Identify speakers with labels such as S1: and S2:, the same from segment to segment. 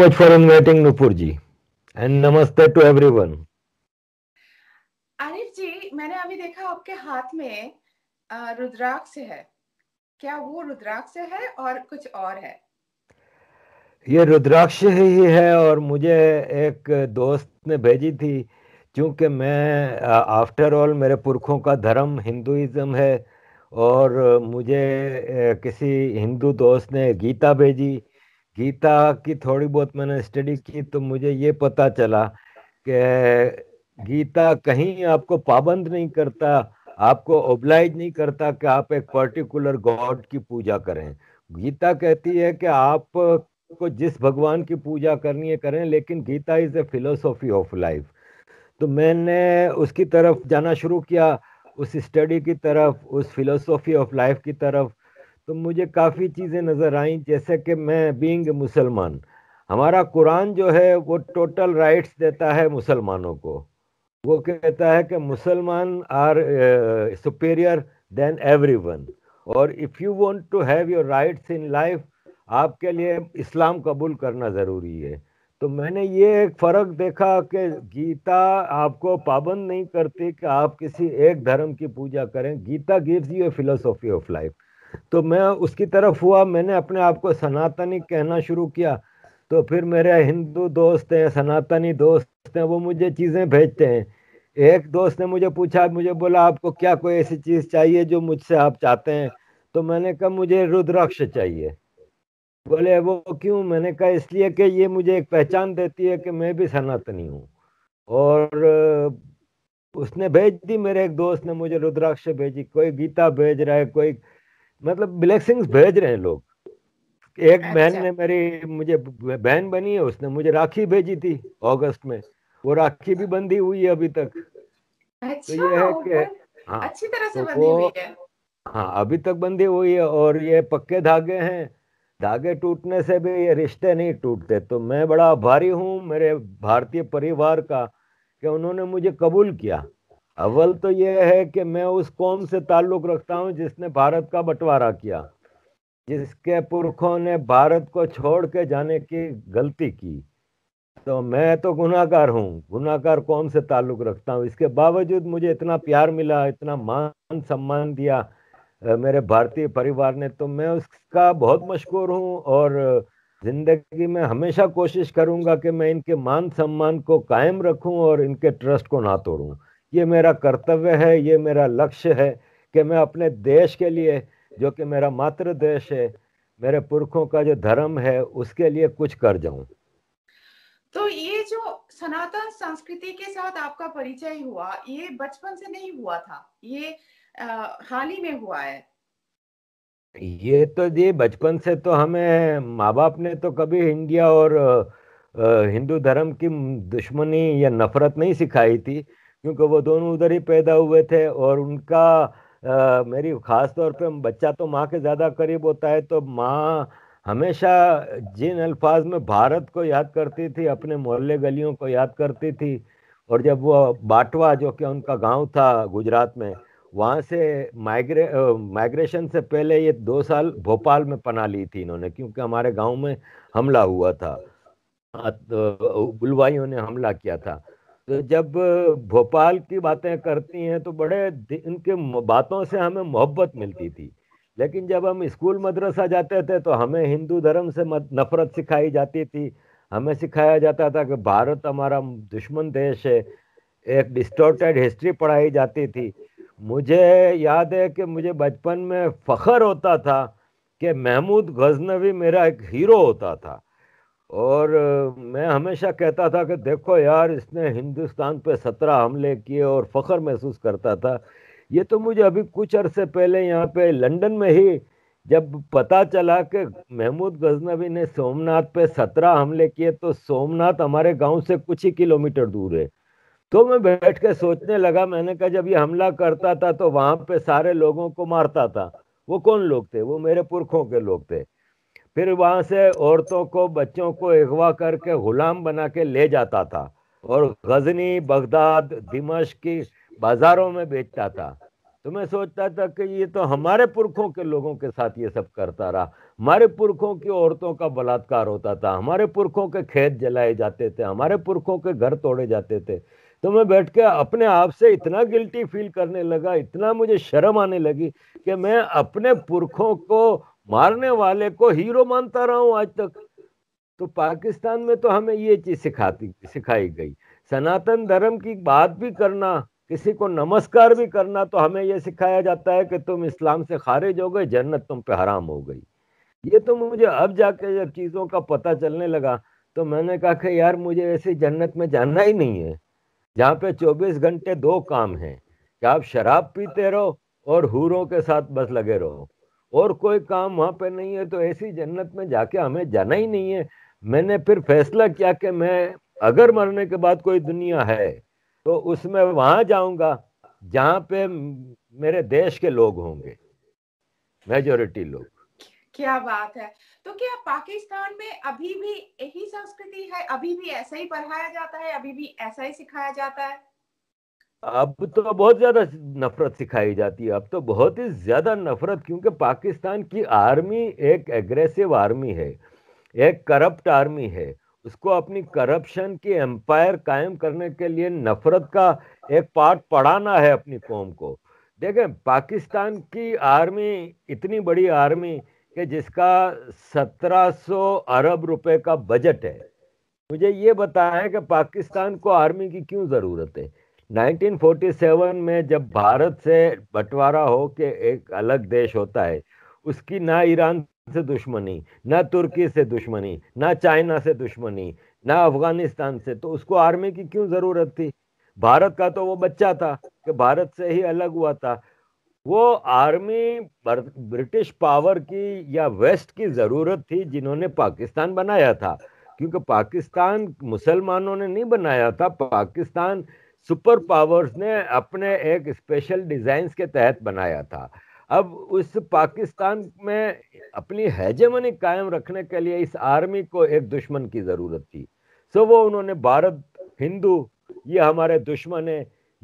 S1: much for inviting Nupur ji and namaste to everyone. Arif ji, मैंने अभी देखा आपके हाथ में रुद्राक्ष है क्या वो रुद्राक्ष है और कुछ और है ये रुद्राक्ष ही है और मुझे एक दोस्त ने भेजी थी क्योंकि मैं आफ्टर ऑल मेरे पुरखों का धर्म हिंदुइज्म है और मुझे किसी हिंदू दोस्त ने गीता भेजी गीता की थोड़ी बहुत मैंने स्टडी की तो मुझे ये पता चला कि गीता कहीं आपको पाबंद नहीं करता आपको ओब्लाइज नहीं करता कि आप एक पर्टिकुलर गॉड की पूजा करें गीता कहती है कि आप को जिस भगवान की पूजा करनी है करें लेकिन Gita is a philosophy of life तो मैंने उसकी तरफ जाना शुरू किया उस स्टडी की तरफ उस फिलोसॉफी ऑफ लाइफ की तरफ तो मुझे काफ़ी चीज़ें नज़र आई जैसे कि मैं बींग मुसलमान हमारा कुरान जो है वो टोटल राइट्स देता है मुसलमानों को वो कहता है कि Musalman are superior than everyone और if you want to have your rights in life आपके लिए इस्लाम कबूल करना ज़रूरी है तो मैंने ये एक फ़र्क देखा कि गीता आपको पाबंद नहीं करती कि आप किसी एक धर्म की पूजा करें Gita gives you a philosophy of life तो मैं उसकी तरफ हुआ मैंने अपने आप को सनातनी कहना शुरू किया तो फिर मेरे हिंदू दोस्त हैं सनातनी दोस्त हैं वो मुझे चीज़ें भेजते हैं एक दोस्त ने मुझे पूछा मुझे बोला आपको क्या कोई ऐसी चीज़ चाहिए जो मुझसे आप चाहते हैं तो मैंने कहा मुझे रुद्राक्ष चाहिए बोले वो क्यों मैंने कहा इसलिए कि ये मुझे एक पहचान देती है कि मैं भी सनातनी हूँ और उसने भेज दी मेरे एक दोस्त ने मुझे रुद्राक्ष भेजी कोई गीता भेज रहा है कोई मतलब ब्लेसिंग्स भेज रहे हैं लोग एक अच्छा। बहन ने मेरी मुझे बहन बनी है उसने मुझे राखी भेजी थी अगस्त में वो राखी भी बंधी हुई है अभी तक
S2: तो अच्छा, तो ये है
S1: कि हाँ अच्छी तरह से तो हुई है हाँ अभी तक बंधी हुई है और ये पक्के धागे हैं धागे टूटने से भी ये रिश्ते नहीं टूटते तो मैं बड़ा आभारी हूँ मेरे भारतीय परिवार का कि उन्होंने मुझे कबूल किया अव्वल तो यह है कि मैं उस कौम से ताल्लुक़ रखता हूँ जिसने भारत का बंटवारा किया जिसके पुरखों ने भारत को छोड़ के जाने की गलती की तो मैं तो गुनाहगार हूँ गुनाहगार कौम से ताल्लुक़ रखता हूँ इसके बावजूद मुझे इतना प्यार मिला इतना मान सम्मान दिया मेरे भारतीय परिवार ने तो मैं उसका बहुत मशहूर हूँ और ज़िंदगी में हमेशा कोशिश करूँगा कि मैं इनके मान सम्मान को कायम रखूँ और इनके ट्रस्ट को ना तोड़ूँ ये मेरा कर्तव्य है ये मेरा लक्ष्य है कि मैं अपने देश के लिए जो कि मेरा मातृ देश है मेरे पुरखों का जो धर्म है उसके लिए कुछ कर जाऊं तो ये जो सनातन संस्कृति के साथ आपका परिचय हुआ ये बचपन से नहीं हुआ था ये हाल ही में हुआ है ये तो जी बचपन से तो हमें माँ बाप ने तो कभी इंडिया और हिंदू धर्म की दुश्मनी या नफरत नहीं सिखाई थी क्योंकि वो दोनों उधर ही पैदा हुए थे और उनका आ, मेरी ख़ास तौर पे बच्चा तो माँ के ज़्यादा करीब होता है तो माँ हमेशा जिन अल्फाज में भारत को याद करती थी अपने मोहल्ले गलियों को याद करती थी और जब वो बाटवा जो कि उनका गांव था गुजरात में वहाँ से माइग्रे माइग्रेशन से पहले ये दो साल भोपाल में पना ली थी इन्होंने क्योंकि हमारे गांव में हमला हुआ था बुलवाइयों ने हमला किया था तो जब भोपाल की बातें करती हैं तो बड़े इनके बातों से हमें मोहब्बत मिलती थी लेकिन जब हम स्कूल मदरसा जाते थे तो हमें हिंदू धर्म से नफरत सिखाई जाती थी हमें सिखाया जाता था कि भारत हमारा दुश्मन देश है एक डिस्टोर्टेड हिस्ट्री पढ़ाई जाती थी मुझे याद है कि मुझे बचपन में फ़ख्र होता था कि महमूद गजनवी मेरा एक हीरो होता था और मैं हमेशा कहता था कि देखो यार इसने हिंदुस्तान पे सत्रह हमले किए और फ़ख्र महसूस करता था ये तो मुझे अभी कुछ अरसे पहले यहाँ पे लंदन में ही जब पता चला कि महमूद गजनवी ने सोमनाथ पे सत्रह हमले किए तो सोमनाथ हमारे गांव से कुछ ही किलोमीटर दूर है तो मैं बैठ के सोचने लगा मैंने कहा जब ये हमला करता था तो वहाँ पे सारे लोगों को मारता था वो कौन लोग थे वो मेरे पुरखों के लोग थे फिर वहाँ से औरतों को बच्चों को अगवा करके गुलाम बना के ले जाता था और गजनी बगदाद दिमश की बाजारों में बेचता था तो मैं सोचता था कि ये तो हमारे पुरखों के लोगों के साथ ये सब करता रहा हमारे पुरखों की औरतों का बलात्कार होता था हमारे पुरखों के खेत जलाए जाते थे हमारे पुरखों के घर तोड़े जाते थे तो मैं बैठ के अपने आप से इतना गिल्टी फील करने लगा इतना मुझे शर्म आने लगी कि मैं अपने पुरखों को मारने वाले को हीरो मानता रहा हूं आज तक तो पाकिस्तान में तो हमें ये चीज सिखाती सिखाई गई सनातन धर्म की बात भी करना किसी को नमस्कार भी करना तो हमें यह सिखाया जाता है कि तुम इस्लाम से खारिज हो गए जन्नत तुम पे हराम हो गई ये तो मुझे अब जाके जब चीज़ों का पता चलने लगा तो मैंने कहा कि यार मुझे ऐसी जन्नत में जाना ही नहीं है जहाँ पे 24 घंटे दो काम हैं कि आप शराब पीते रहो और हूरों के साथ बस लगे रहो और कोई काम वहाँ पे नहीं है तो ऐसी जन्नत में जाके हमें जाना ही नहीं है मैंने फिर फैसला किया कि मैं अगर मरने के बाद कोई दुनिया है तो उसमें वहाँ जाऊँगा जहाँ पे मेरे देश के लोग होंगे मेजोरिटी लोग
S2: क्या बात है तो क्या पाकिस्तान में अभी भी यही संस्कृति है अभी भी ऐसा ही पढ़ाया जाता है अभी भी ऐसा ही सिखाया जाता है
S1: अब तो बहुत ज़्यादा नफरत सिखाई जाती है अब तो बहुत ही ज़्यादा नफरत क्योंकि पाकिस्तान की आर्मी एक एग्रेसिव आर्मी है एक करप्ट आर्मी है उसको अपनी करप्शन की एम्पायर कायम करने के लिए नफरत का एक पार्ट पढ़ाना है अपनी कौम को देखें पाकिस्तान की आर्मी इतनी बड़ी आर्मी कि जिसका 1700 अरब रुपए का बजट है मुझे ये बताया कि पाकिस्तान को आर्मी की क्यों ज़रूरत है 1947 में जब भारत से बंटवारा हो के एक अलग देश होता है उसकी ना ईरान से दुश्मनी ना तुर्की से दुश्मनी ना चाइना से दुश्मनी ना अफगानिस्तान से तो उसको आर्मी की क्यों ज़रूरत थी भारत का तो वो बच्चा था कि भारत से ही अलग हुआ था वो आर्मी ब्रिटिश पावर की या वेस्ट की ज़रूरत थी जिन्होंने पाकिस्तान बनाया था क्योंकि पाकिस्तान मुसलमानों ने नहीं बनाया था पाकिस्तान सुपर पावर्स ने अपने एक स्पेशल डिजाइंस के तहत बनाया था अब उस पाकिस्तान में अपनी हैजमनी कायम रखने के लिए इस आर्मी को एक दुश्मन की ज़रूरत थी सो वो उन्होंने भारत हिंदू ये हमारे दुश्मन है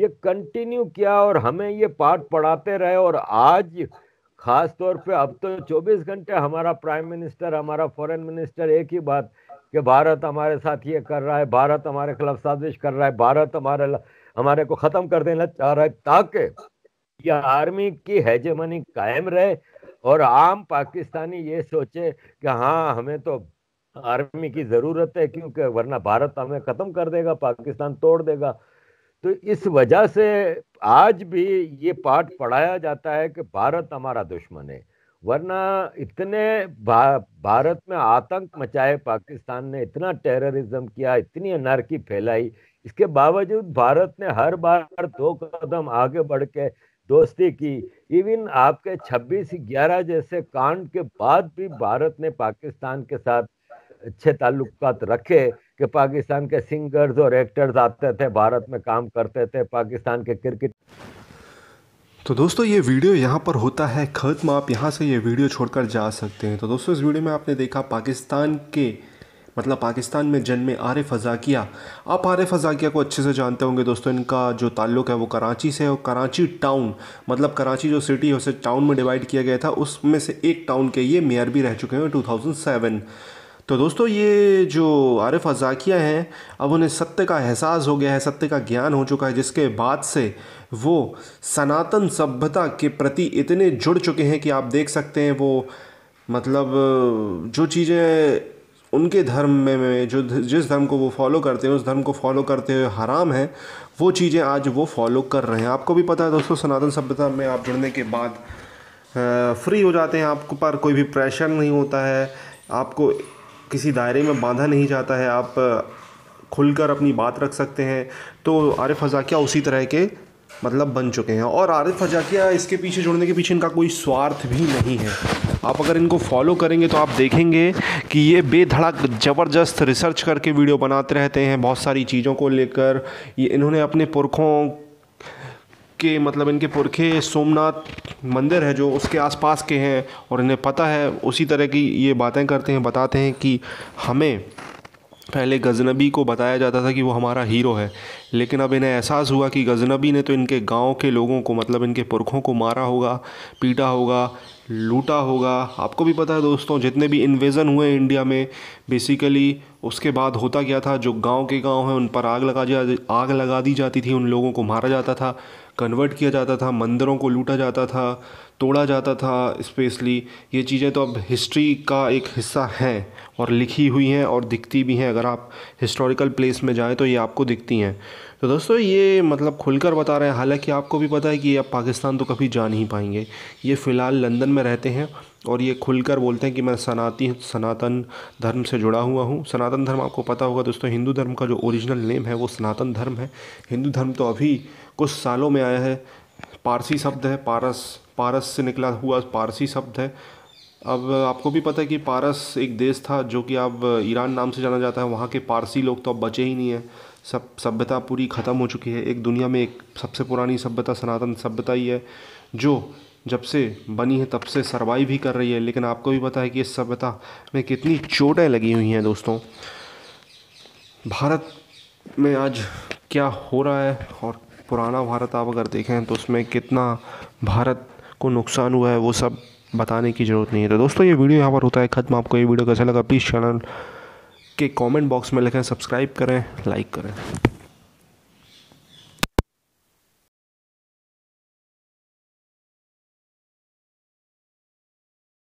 S1: ये कंटिन्यू किया और हमें ये पाठ पढ़ाते रहे और आज खास तौर पे अब तो 24 घंटे हमारा प्राइम मिनिस्टर हमारा फॉरेन मिनिस्टर एक ही बात कि भारत हमारे साथ ये कर रहा है भारत हमारे खिलाफ साजिश कर रहा है भारत हमारे हमारे को ख़त्म कर देना चाह रहा है ताकि यह आर्मी की हैजमनी कायम रहे और आम पाकिस्तानी ये सोचे कि हाँ हमें तो आर्मी की ज़रूरत है क्योंकि वरना भारत हमें ख़त्म कर देगा पाकिस्तान तोड़ देगा तो इस वजह से आज भी ये पाठ पढ़ाया जाता है कि भारत हमारा दुश्मन है वरना इतने भा, भारत में आतंक मचाए पाकिस्तान ने इतना टेररिज्म किया इतनी अनारकी फैलाई इसके बावजूद भारत ने हर बार दो कदम आगे बढ़ के दोस्ती की इवन आपके 26 ग्यारह जैसे कांड के बाद भी भारत ने पाकिस्तान के साथ अच्छे ताल्लुक तो रखे कि पाकिस्तान के सिंगर्स और एक्टर्स आते थे भारत में काम करते थे पाकिस्तान के क्रिकेट
S2: तो दोस्तों ये वीडियो यहाँ पर होता है ख़त्म आप यहाँ से ये वीडियो छोड़कर जा सकते हैं तो दोस्तों इस वीडियो में आपने देखा पाकिस्तान के मतलब पाकिस्तान में जन्मे आरिफ अजाकिया आप आरिफ अजाकिया को अच्छे से जानते होंगे दोस्तों इनका जो ताल्लुक है वो कराची से है और कराची टाउन मतलब कराची जो सिटी है उसे टाउन में डिवाइड किया गया था उसमें से एक टाउन के ये मेयर भी रह चुके हैं टू तो दोस्तों ये जो आरिफ अजाकिया हैं अब उन्हें सत्य का एहसास हो गया है सत्य का ज्ञान हो चुका है जिसके बाद से वो सनातन सभ्यता के प्रति इतने जुड़ चुके हैं कि आप देख सकते हैं वो मतलब जो चीज़ें उनके धर्म में, में जो जिस धर्म को वो फॉलो करते हैं उस धर्म को फॉलो करते हुए हराम है वो चीज़ें आज वो फॉलो कर रहे हैं आपको भी पता है दोस्तों सनातन सभ्यता में आप जुड़ने के बाद फ्री हो जाते हैं आपको पर कोई भी प्रेशर नहीं होता है आपको किसी दायरे में बांधा नहीं जाता है आप खुलकर अपनी बात रख सकते हैं तो आरिफ हज़ा क्या उसी तरह के मतलब बन चुके हैं और आरिफ फजाकिया इसके पीछे जुड़ने के पीछे इनका कोई स्वार्थ भी नहीं है आप अगर इनको फॉलो करेंगे तो आप देखेंगे कि ये बेधड़क ज़बरदस्त रिसर्च करके वीडियो बनाते रहते हैं बहुत सारी चीज़ों को लेकर ये इन्होंने अपने पुरखों के मतलब इनके पुरखे सोमनाथ मंदिर है जो उसके आसपास के हैं और इन्हें पता है उसी तरह की ये बातें करते हैं बताते हैं कि हमें पहले गज़नबी को बताया जाता था कि वो हमारा हीरो है लेकिन अब इन्हें एहसास हुआ कि गज़नबी ने तो इनके गांव के लोगों को मतलब इनके पुरखों को मारा होगा पीटा होगा लूटा होगा आपको भी पता है दोस्तों जितने भी इन्वेज़न हुए इंडिया में बेसिकली उसके बाद होता क्या था जो गांव के गांव हैं उन पर आग लगा जा आग लगा दी जाती थी उन लोगों को मारा जाता था कन्वर्ट किया जाता था मंदिरों को लूटा जाता था तोड़ा जाता था स्पेशली ये चीज़ें तो अब हिस्ट्री का एक हिस्सा हैं और लिखी हुई हैं और दिखती भी हैं अगर आप हिस्टोरिकल प्लेस में जाएँ तो ये आपको दिखती हैं तो दोस्तों ये मतलब खुलकर बता रहे हैं हालांकि आपको भी पता है कि अब पाकिस्तान तो कभी जा नहीं पाएंगे ये फ़िलहाल लंदन में रहते हैं और ये खुलकर बोलते हैं कि मैं सनाती सनातन धर्म से जुड़ा हुआ हूँ सनातन धर्म आपको पता होगा दोस्तों हिंदू धर्म का जो ओरिजिनल नेम है वो सनातन धर्म है हिंदू धर्म तो अभी कुछ सालों में आया है पारसी शब्द है पारस पारस से निकला हुआ पारसी शब्द है अब आपको भी पता है कि पारस एक देश था जो कि अब ईरान नाम से जाना जाता है वहाँ के पारसी लोग तो अब बचे ही नहीं हैं सब सभ्यता पूरी ख़त्म हो चुकी है एक दुनिया में एक सबसे पुरानी सभ्यता सनातन सभ्यता ही है जो जब से बनी है तब से सर्वाइव भी कर रही है लेकिन आपको भी पता है कि इस सभ्यता में कितनी चोटें लगी हुई हैं दोस्तों भारत में आज क्या हो रहा है और पुराना भारत आप अगर देखें तो उसमें कितना भारत को नुकसान हुआ है वो सब बताने की ज़रूरत नहीं है तो दोस्तों ये वीडियो यहाँ पर होता है ख़त्म आपको ये वीडियो कैसा लगा प्लीज़ चैनल के कमेंट बॉक्स में लिखें सब्सक्राइब करें लाइक करें